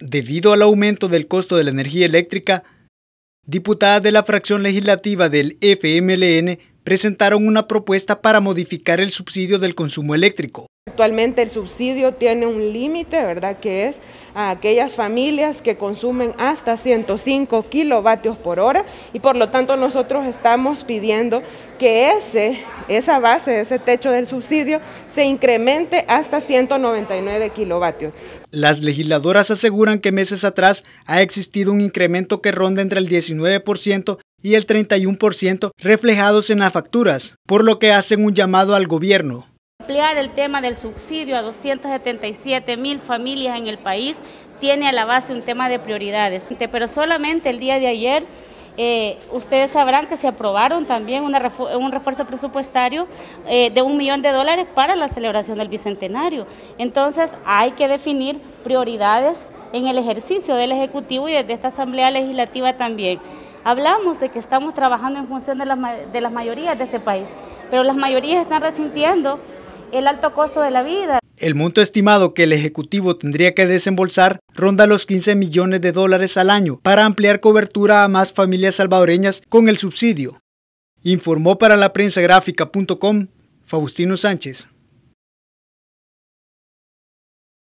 Debido al aumento del costo de la energía eléctrica, diputadas de la fracción legislativa del FMLN presentaron una propuesta para modificar el subsidio del consumo eléctrico. Actualmente el subsidio tiene un límite, ¿verdad? Que es a aquellas familias que consumen hasta 105 kilovatios por hora y por lo tanto nosotros estamos pidiendo que ese, esa base, ese techo del subsidio se incremente hasta 199 kilovatios. Las legisladoras aseguran que meses atrás ha existido un incremento que ronda entre el 19% y el 31% reflejados en las facturas, por lo que hacen un llamado al gobierno ampliar el tema del subsidio a 277 mil familias en el país tiene a la base un tema de prioridades. Pero solamente el día de ayer eh, ustedes sabrán que se aprobaron también un refuerzo presupuestario eh, de un millón de dólares para la celebración del Bicentenario. Entonces hay que definir prioridades en el ejercicio del Ejecutivo y desde esta Asamblea Legislativa también. Hablamos de que estamos trabajando en función de las, de las mayorías de este país, pero las mayorías están resintiendo el alto costo de la vida. El monto estimado que el Ejecutivo tendría que desembolsar ronda los 15 millones de dólares al año para ampliar cobertura a más familias salvadoreñas con el subsidio. Informó para la prensa gráfica.com Faustino Sánchez.